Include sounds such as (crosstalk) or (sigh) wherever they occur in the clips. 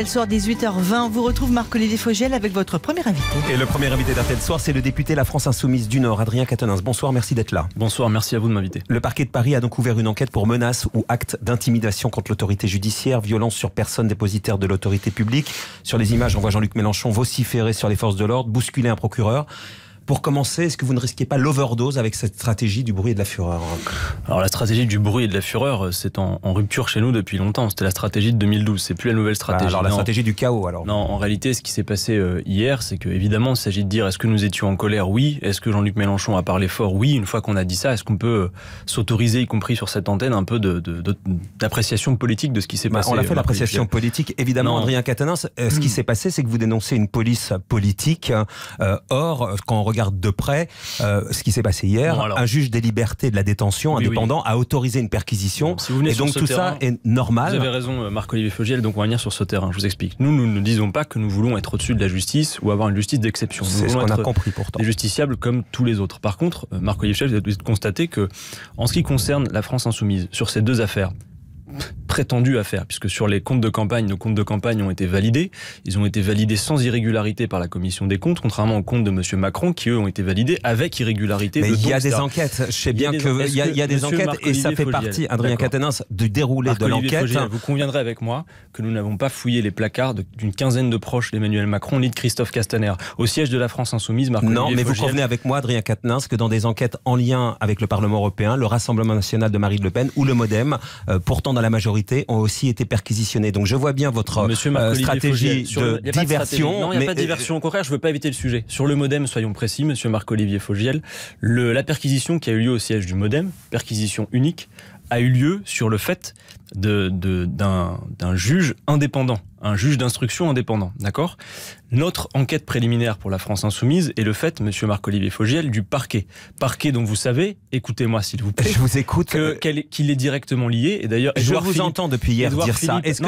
Le soir 18h20, on vous retrouve Marc-Olivier Fogel avec votre premier invité. Et le premier invité tel Soir, c'est le député La France Insoumise du Nord, Adrien Catenins. Bonsoir, merci d'être là. Bonsoir, merci à vous de m'inviter. Le parquet de Paris a donc ouvert une enquête pour menaces ou actes d'intimidation contre l'autorité judiciaire, violence sur personne dépositaire de l'autorité publique. Sur les images, on voit Jean-Luc Mélenchon vociférer sur les forces de l'ordre, bousculer un procureur. Pour commencer, est-ce que vous ne risquez pas l'overdose avec cette stratégie du bruit et de la fureur Alors la stratégie du bruit et de la fureur, euh, c'est en, rupture chez nous depuis longtemps. C'était la stratégie de 2012, c'est plus la nouvelle bah, stratégie. alors la stratégie du chaos alors Non, en réalité, ce qui s'est passé euh, hier, c'est que évidemment, il s'agit de dire est-ce que nous étions en colère Oui. Est-ce que Jean-Luc Mélenchon a parlé fort Oui. Une fois qu'on a dit ça, est-ce qu'on peut euh, s'autoriser, y compris sur cette antenne, un peu d'appréciation de, politique de ce qui s'est bah, passé On l'a fait l'appréciation politique, évidemment, Adrien Ce qui hmm. s'est passé, c'est que vous dénoncez une police politique. or, quand de près euh, ce qui s'est passé hier. un juge des libertés de la détention indépendant a autorisé une perquisition. et donc tout ça est normal. Vous avez raison, euh, Marc-Olivier Fogiel. Donc on va venir sur ce terrain. Je vous explique. Nous, nous ne disons pas que nous voulons être au-dessus de la justice ou avoir une justice d'exception. C'est ce qu'on a compris pourtant. Des comme tous les autres. Par contre, euh, Marc-Olivier Fogiel, vous avez constaté que, en ce qui concerne la France insoumise, sur ces deux affaires, tendu à faire, puisque sur les comptes de campagne, nos comptes de campagne ont été validés. Ils ont été validés sans irrégularité par la commission des comptes, contrairement aux comptes de M. Macron, qui eux ont été validés avec irrégularité. Mais il y a des enquêtes. Je sais bien que il y a des enquêtes et ça fait partie, Adrien Catenins, du déroulé de l'enquête. Vous conviendrez avec moi que nous n'avons pas fouillé les placards d'une quinzaine de proches d'Emmanuel Macron ni de Christophe Castaner. Au siège de la France Insoumise, Marc Non, mais vous convenez avec moi, Adrien Catenins, que dans des enquêtes en lien avec le Parlement européen, le Rassemblement national de Marine Le Pen ou le MoDem, euh, pourtant dans la majorité ont aussi été perquisitionnés. Donc je vois bien votre euh, stratégie de, diversion. il n'y a pas de diversion. Au contraire, je ne veux pas éviter le sujet. Sur le modem, soyons précis, monsieur Marc-Olivier Fogiel, la perquisition qui a eu lieu au siège du modem, perquisition unique, a eu lieu sur le fait d'un juge indépendant un juge d'instruction indépendant, d'accord Notre enquête préliminaire pour la France insoumise est le fait, Monsieur Marc-Olivier Fogiel, du parquet. Parquet dont vous savez, écoutez-moi s'il vous plaît. (laughs) Je vous écoute. Qu'il est directement lié. Et d'ailleurs, je vous entends depuis hier dire ça. Est-ce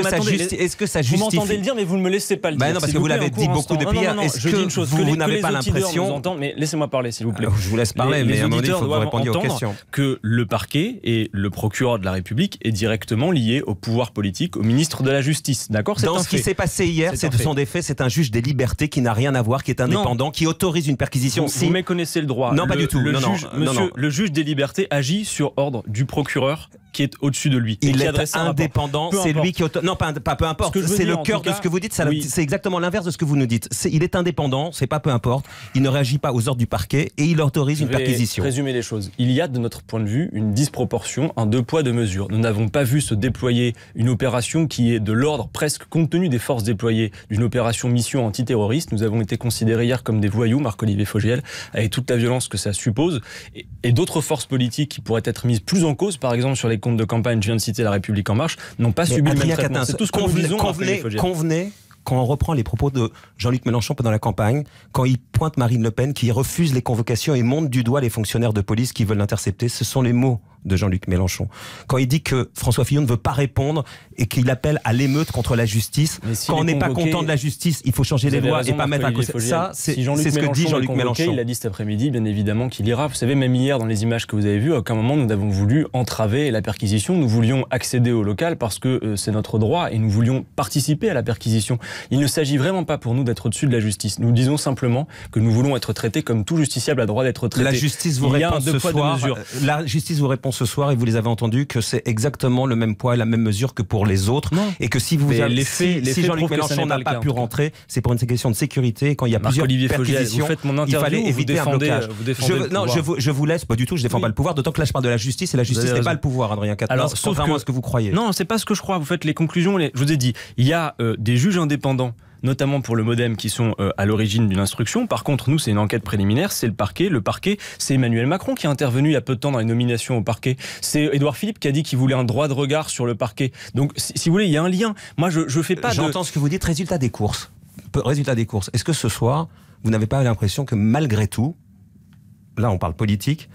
que, ça justifie Vous m'entendez le dire, mais vous ne me laissez pas le bah dire. non, parce que vous l'avez dit beaucoup depuis hier. Est-ce que vous, n'avez pas l'impression Mais laissez-moi parler, s'il vous plaît. je vous laisse parler, les, mais les auditeurs doivent entendre aux questions. que le parquet et le procureur de la République est directement lié au pouvoir politique, au ministre de la Justice, d'accord ce qui s'est passé hier, c'est de son C'est un juge des libertés qui n'a rien à voir, qui est indépendant, qui autorise une perquisition. Vous, si... vous méconnaissez le droit. Non, pas du tout. monsieur, le juge des libertés agit sur ordre du procureur qui est au-dessus de lui. Il, est, indépendant. C'est lui qui non pas, peu importe. C'est le cœur de ce que vous dites. C'est exactement l'inverse de ce que vous nous dites. il est indépendant. C'est pas peu importe. Il ne réagit pas aux ordres du parquet et il autorise une perquisition. Résumer les choses. Il y a de notre point de vue une disproportion, un deux poids deux mesures. Nous n'avons pas vu se déployer une opération qui est de l'ordre presque compte tenu des forces déployées d'une opération mission antiterroriste. Nous avons été considérés hier comme des voyous, Marc-Olivier Fogiel, avec toute la violence que ça suppose et, et d'autres forces politiques qui pourraient être mises plus en cause, par exemple sur les comptes de campagne, je viens de citer La République en marche, n'ont pas subi le même C'est tout ce qu'on venait, convenez, convenez quand on reprend les propos de Jean-Luc Mélenchon pendant la campagne, quand il pointe Marine Le Pen qui refuse les convocations et monte du doigt les fonctionnaires de police qui veulent l'intercepter, ce sont les mots de Jean-Luc Mélenchon. Quand il dit que François Fillon ne veut pas répondre et qu'il appelle à l'émeute contre la justice, quand on n'est pas content de la justice, il faut changer les lois et pas mettre un conseil. Ça, c'est ce que dit Jean-Luc Mélenchon. Il a dit cet après-midi, bien évidemment qu'il ira. Vous savez, même hier, dans les images que vous avez vues, à euh, aucun moment nous avons voulu entraver la perquisition. Nous voulions accéder au local parce que euh, c'est notre droit et nous voulions participer à la perquisition. Il ne s'agit vraiment pas pour nous d'être au-dessus de la justice. Nous disons simplement que nous voulons être traités comme tout justiciable a droit d'être traité. La justice vous répond ce soir. La justice vous répond ce soir, et vous les avez entendus, que c'est exactement le même poids et la même mesure que pour les autres. Et que si vous avez, les si, Jean-Luc Mélenchon n'a pas, pu rentrer, c'est pour une question de sécurité. quand il y a plusieurs Olivier vous mon il fallait éviter un blocage. non, je vous, laisse, pas du tout, je défends pas le pouvoir, d'autant que là je parle de la justice, et la justice n'est pas le pouvoir, Adrien alors contrairement que, à ce que vous croyez. Non, c'est pas ce que je crois. Vous faites les conclusions, je vous ai dit, il y a euh, des juges indépendants notamment pour le modem, qui sont euh, à l'origine d'une instruction. Par contre, nous, c'est une enquête préliminaire, c'est le parquet. Le parquet, c'est Emmanuel Macron qui est intervenu il y a peu de temps dans les nominations au parquet. C'est Édouard Philippe qui a dit qu'il voulait un droit de regard sur le parquet. Donc, si, vous voulez, il y a un lien. Moi, je ne fais pas. J'entends ce que vous dites. Résultat des courses. Résultat des courses. Est-ce que ce soir, vous n'avez pas l'impression que malgré tout, là, on parle politique,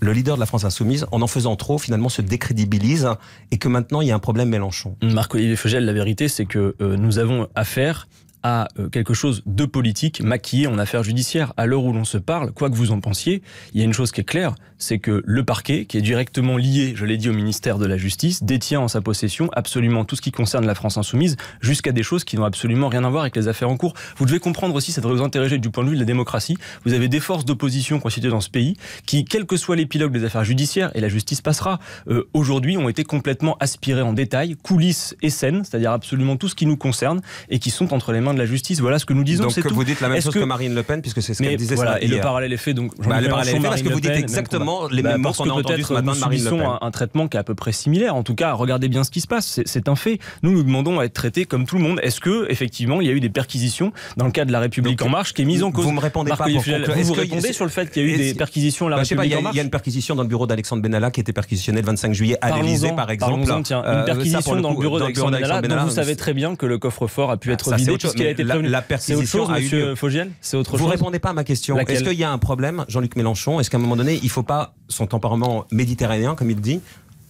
le leader de la France insoumise, en en faisant trop, finalement se décrédibilise et que maintenant il y a un problème Mélenchon. Marc-Olivier Fogel, la vérité, c'est que euh, nous avons affaire euh, quelque chose de politique maquillé en affaires judiciaires. À l'heure où l'on se parle, quoi que vous en pensiez, il y a une chose qui est claire, c'est que le parquet, qui est directement lié, je l'ai dit, au ministère de la Justice, détient en sa possession absolument tout ce qui concerne la France insoumise, jusqu'à des choses qui n'ont absolument rien à voir avec les affaires en cours. Vous devez comprendre aussi, ça devrait vous intéresser du point de vue de la démocratie, vous avez des forces d'opposition constituées dans ce pays qui, quel que soit l'épilogue des affaires judiciaires, et la justice passera, euh, aujourd'hui ont été complètement aspirées en détail, coulisses et scènes, c'est-à-dire absolument tout ce qui nous concerne, et qui sont entre les mains de la justice. Voilà ce que nous disons. Donc vous dites la même chose que... Marine Le Pen, puisque c'est ce qu'elle disait. Voilà, et le parallèle est fait. Donc bah, le parallèle est fait parce que vous dites exactement les mêmes bah, mots qu'on a entendus ce matin de Marine Le Pen. un traitement qui est à peu près similaire. En tout cas, regardez bien ce qui se passe. C'est un fait. Nous nous demandons à être traités comme tout le monde. Est-ce que effectivement il y a eu des perquisitions dans le cas de la République en marche qui est mise en cause Vous me répondez pas. Vous répondez sur le fait qu'il y a eu des perquisitions à la bah, République en marche. Il y a une perquisition dans le bureau d'Alexandre Benalla qui était perquisitionné le 25 juillet à l'Élysée par exemple. Tiens, une euh, perquisition dans le bureau d'Alexandre Benalla. Vous savez très bien que le coffre-fort a pu ah, être vidé la, la eu Vous chose. répondez pas à ma question. Est-ce qu'il y a un problème, Jean-Luc Mélenchon Est-ce qu'à un moment donné, il ne faut pas son tempérament méditerranéen, comme il dit,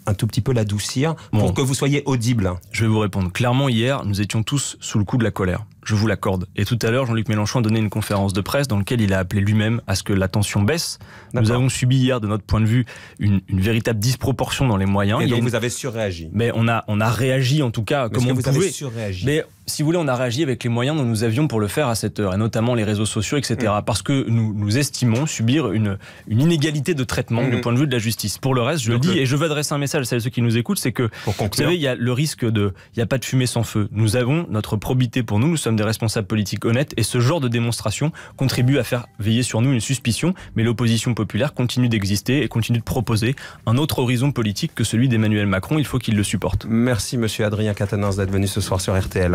un tout petit peu l'adoucir pour que vous soyez audible. Je vais vous répondre. Clairement, hier, nous étions tous sous le coup de la colère je vous l'accorde. Et tout à l'heure, Jean-Luc Mélenchon a donné une conférence de presse dans laquelle il a appelé lui-même à ce que la tension baisse. Nous avons subi hier, de notre point de vue, une, véritable disproportion dans les moyens. Et donc vous avez surréagi. Mais on a, on a réagi en tout cas comme on vous pouvait. Avez surréagi. Mais si vous voulez, on a réagi avec les moyens dont nous avions pour le faire à cette heure, et notamment les réseaux sociaux, etc. Mm. Parce que nous, nous estimons subir une, une inégalité de traitement mm. du point de vue de la justice. Pour le reste, je le dis, euh, et je veux adresser un message à celles et ceux qui nous écoutent, c'est que, vous savez, il y a le risque de, il n'y a pas de fumée sans feu. Nous avons notre probité pour nous des responsables politiques honnêtes et ce genre de démonstration contribue à faire veiller sur nous une suspicion, mais l'opposition populaire continue d'exister et continue de proposer un autre horizon politique que celui d'Emmanuel Macron. Il faut qu'il le supporte. Merci Monsieur Adrien Catanens, d'être venu ce soir sur RTL.